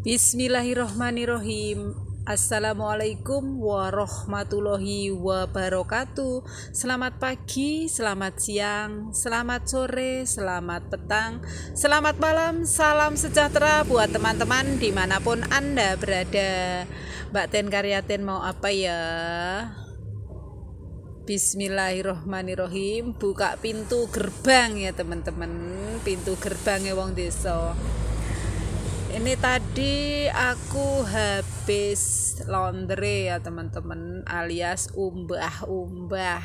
Bismillahirrohmanirrohim Assalamualaikum warahmatullahi wabarakatuh Selamat pagi, selamat siang, selamat sore, selamat petang Selamat malam, salam sejahtera buat teman-teman dimanapun Anda berada Mbak Ten Karyaten mau apa ya? Bismillahirrohmanirrohim Buka pintu gerbang ya teman-teman Pintu gerbangnya wong Deso ini tadi aku habis laundry ya teman-teman alias umbah-umbah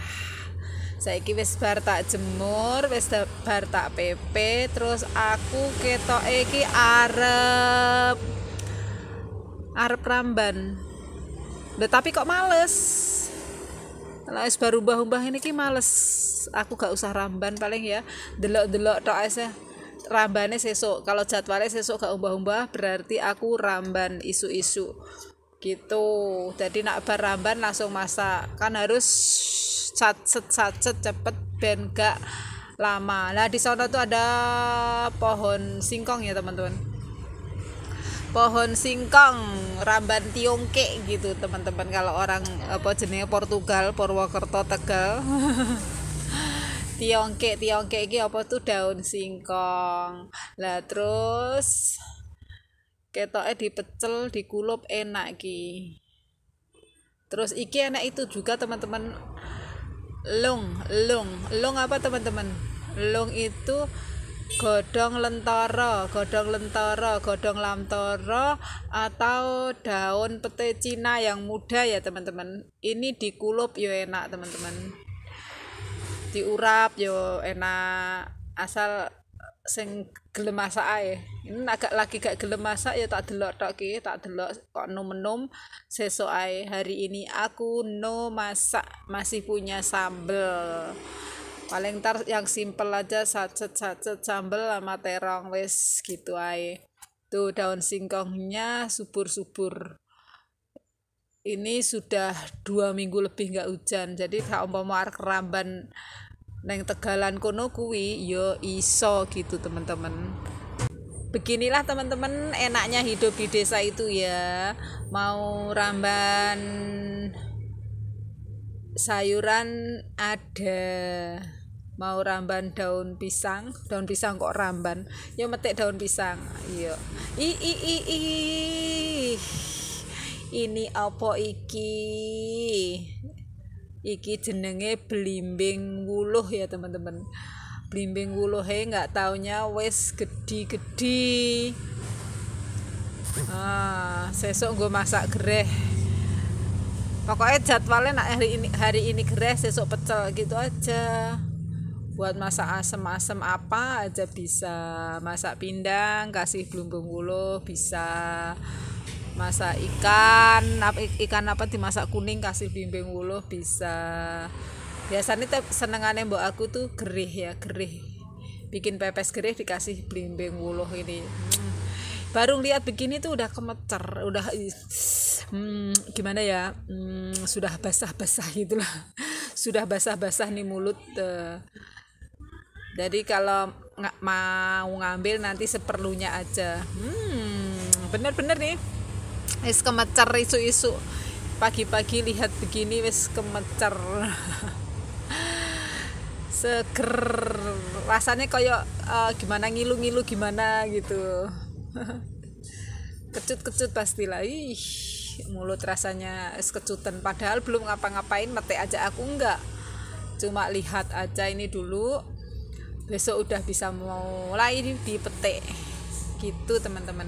saya wis bar tak jemur wis bar tak PP terus aku ketok iki Arab, Arab ramban Loh, tapi kok males kalau es baru ubah-ubah ini ki males aku gak usah ramban paling ya delok-delok tok aja rambane sesuk kalau jadwalnya sesuk gak umbah-umbah berarti aku ramban isu-isu gitu jadi nak bar ramban langsung masak kan harus sacet sacet cepet ben gak lama nah di sana tuh ada pohon singkong ya teman-teman pohon singkong ramban tiongke gitu teman-teman kalau orang apa jenis Portugal Purwokerto Tegal tiongkek tiongkek iki apa tuh daun singkong lah terus ketoknya dipecel dikulup enak ki terus iki enak itu juga teman-teman long long long apa teman-teman long itu godong lentoro godong lentoro godong lamtoro atau daun pete Cina yang muda ya teman-teman ini dikulup yo ya enak teman-teman diurap yo enak asal sing gelem masak ae. Ini agak lagi gak gelem masak ya tak delok tok ki, tak delok kok nom-nom sesuk ae. Hari ini aku no masak masih punya sambel. Paling tar yang simpel aja sacet-sacet sambel sama terong wis gitu ae. Tuh daun singkongnya subur-subur. Ini sudah dua minggu lebih nggak hujan, jadi kalau mau keramban neng tegalan kono kuwi yo iso gitu teman-teman beginilah teman-teman enaknya hidup di desa itu ya mau ramban sayuran ada mau ramban daun pisang daun pisang kok ramban yo metik daun pisang yo i i i i ini apa iki iki jenenge belimbing wuluh ya teman-teman belimbing wuluh heh nggak taunya wes gede-gede. ah, sesok gue masak gereh pokoknya jadwalnya nak hari ini hari ini gereh sesok pecel gitu aja buat masak asem-asem apa aja bisa masak pindang kasih belimbing wuluh bisa masak ikan ikan apa dimasak kuning kasih bimbing wuluh bisa biasanya senengannya mbak aku tuh gerih ya gerih bikin pepes gerih dikasih bimbing wuluh ini hmm. baru lihat begini tuh udah kemecer udah hmm, gimana ya hmm, sudah basah-basah gitulah sudah basah-basah nih mulut uh, jadi kalau nggak mau ngambil nanti seperlunya aja hmm bener-bener nih wis kemecer isu-isu pagi-pagi lihat begini wis kemecer seger rasanya kayak uh, eh, gimana ngilu-ngilu gimana gitu kecut-kecut pastilah ih mulut rasanya es kecutan padahal belum ngapa-ngapain mati aja aku enggak cuma lihat aja ini dulu besok udah bisa mulai dipetik gitu teman-teman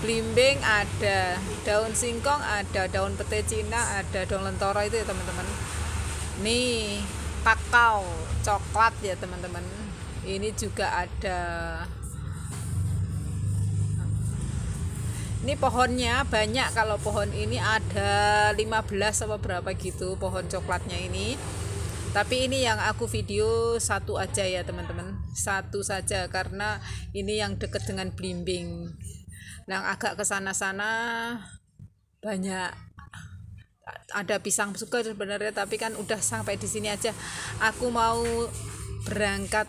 blimbing ada daun singkong ada daun pete cina ada daun lentoro itu ya teman-teman nih kakao coklat ya teman-teman ini juga ada ini pohonnya banyak kalau pohon ini ada 15 atau berapa gitu pohon coklatnya ini tapi ini yang aku video satu aja ya teman-teman satu saja karena ini yang dekat dengan blimbing yang nah, agak ke sana-sana banyak ada pisang suka sebenarnya tapi kan udah sampai di sini aja aku mau berangkat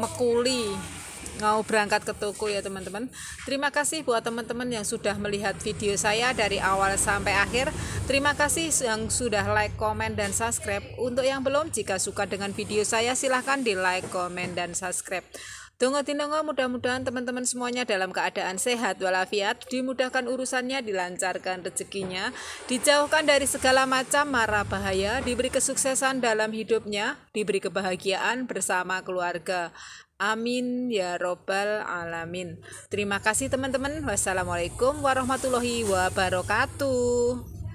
mekuli mau berangkat ke toko ya teman-teman terima kasih buat teman-teman yang sudah melihat video saya dari awal sampai akhir terima kasih yang sudah like komen dan subscribe untuk yang belum jika suka dengan video saya silahkan di like komen dan subscribe Tunggu tinongo mudah-mudahan teman-teman semuanya dalam keadaan sehat walafiat, dimudahkan urusannya, dilancarkan rezekinya, dijauhkan dari segala macam marah bahaya, diberi kesuksesan dalam hidupnya, diberi kebahagiaan bersama keluarga. Amin ya robbal alamin. Terima kasih teman-teman. Wassalamualaikum warahmatullahi wabarakatuh.